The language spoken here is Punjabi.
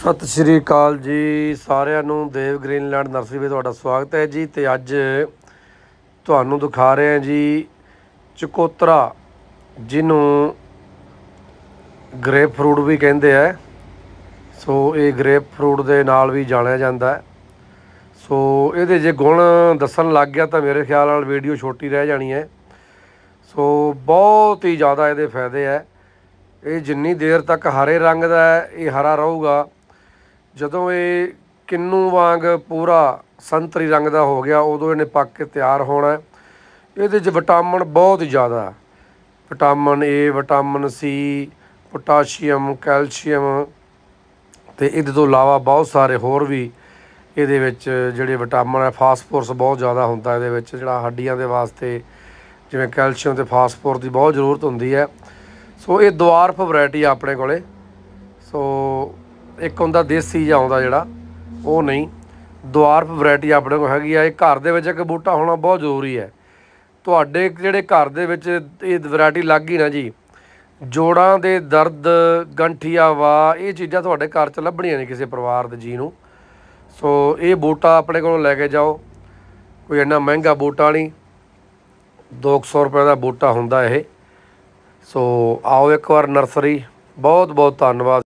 ਸਤਿ ਸ਼੍ਰੀ ਅਕਾਲ ਜੀ ਸਾਰਿਆਂ ਨੂੰ ਦੇਵ ਗ੍ਰੀਨਲੈਂਡ ਨਰਸਰੀ ਵਿੱਚ ਤੁਹਾਡਾ ਸਵਾਗਤ ਹੈ ਜੀ ਤੇ ਅੱਜ ਤੁਹਾਨੂੰ ਦਿਖਾ ਰਹੇ ਹਾਂ ਜੀ ਚਕੋਤਰਾ ਜਿਹਨੂੰ ਗ੍ਰੇਪ ਫਰੂਟ ਵੀ ਕਹਿੰਦੇ ਆ ਸੋ ਇਹ ਗ੍ਰੇਪ ਫਰੂਟ ਦੇ ਨਾਲ ਵੀ ਜਾਣਿਆ ਜਾਂਦਾ ਸੋ ਇਹਦੇ ਜੇ ਗੁਣ ਦੱਸਣ ਲੱਗ ਗਿਆ ਤਾਂ ਮੇਰੇ ਖਿਆਲ ਨਾਲ ਵੀਡੀਓ ਛੋਟੀ ਰਹਿ ਜਾਣੀ ਹੈ ਸੋ ਬਹੁਤ ਹੀ ਜ਼ਿਆਦਾ ਇਹਦੇ ਫਾਇਦੇ ਆ ਇਹ ਜਿੰਨੀ ਦੇਰ ਤੱਕ ਹਰੇ ਰੰਗ ਦਾ ਇਹ ਹਰਾ ਰਹੂਗਾ ਜਦੋਂ ਇਹ ਕਿੰਨੂ ਵਾਂਗ ਪੂਰਾ ਸੰਤਰੀ ਰੰਗ ਦਾ ਹੋ ਗਿਆ ਉਦੋਂ ਇਹਨੇ ਪੱਕ ਕੇ ਤਿਆਰ ਹੋਣਾ ਇਹਦੇ 'ਚ ਵਿਟਾਮਿਨ ਬਹੁਤ ਜ਼ਿਆਦਾ vitamin A vitamin C potassium calcium ਤੇ ਇਹਦੇ ਤੋਂ ਇਲਾਵਾ ਬਹੁਤ ਸਾਰੇ ਹੋਰ ਵੀ ਇਹਦੇ ਵਿੱਚ ਜਿਹੜੇ ਵਿਟਾਮਿਨ ਹੈ ਫਾਸਫੋਰਸ ਬਹੁਤ ਜ਼ਿਆਦਾ ਹੁੰਦਾ ਇਹਦੇ ਵਿੱਚ ਜਿਹੜਾ ਹੱਡੀਆਂ ਦੇ ਵਾਸਤੇ ਜਿਵੇਂ ਕੈਲਸ਼ੀਅਮ ਤੇ ਫਾਸਫੋਰ ਦੀ ਬਹੁਤ ਜ਼ਰੂਰਤ ਹੁੰਦੀ ਹੈ ਸੋ ਇਹ ਦਵਾਰਫ ਵੈਰਾਈਟੀ ਆਪਣੇ ਕੋਲੇ ਸੋ ਇੱਕ ਹੁੰਦਾ ਦੇਸੀ ਜਾਂ ਆਉਂਦਾ ਜਿਹੜਾ ਉਹ ਨਹੀਂ ਦੁਆਰਪ ਵੈਰਾਈਟੀ ਆਪਣੇ ਕੋਲ ਹੈਗੀ ਆ ਇਹ ਘਰ ਦੇ ਵਿੱਚ ਇੱਕ ਬੂਟਾ ਹੋਣਾ ਬਹੁਤ ਜ਼ਰੂਰੀ ਹੈ ਤੁਹਾਡੇ ਜਿਹੜੇ ਘਰ ਦੇ ਵਿੱਚ ਇਹ ਵੈਰਾਈਟੀ ਲੱਗ ਗਈ ਨਾ ਜੀ ਜੋੜਾਂ ਦੇ ਦਰਦ ਗੰਠੀਆ ਵਾ ਇਹ ਚੀਜ਼ਾਂ ਤੁਹਾਡੇ ਘਰ 'ਚ ਲੱਭਣੀਆਂ ਨੇ ਕਿਸੇ ਪਰਿਵਾਰ ਦੇ ਜੀ ਨੂੰ ਸੋ ਇਹ ਬੂਟਾ ਆਪਣੇ ਕੋਲੋਂ ਲੈ ਕੇ ਜਾਓ ਕੋਈ ਇੰਨਾ ਮਹਿੰਗਾ ਬੂਟਾ ਨਹੀਂ 200 ਰੁਪਏ ਦਾ ਬੂਟਾ ਹੁੰਦਾ ਇਹ ਸੋ ਆਓ ਇੱਕ ਵਾਰ ਨਰਸਰੀ ਬਹੁਤ ਬਹੁਤ ਧੰਨਵਾਦ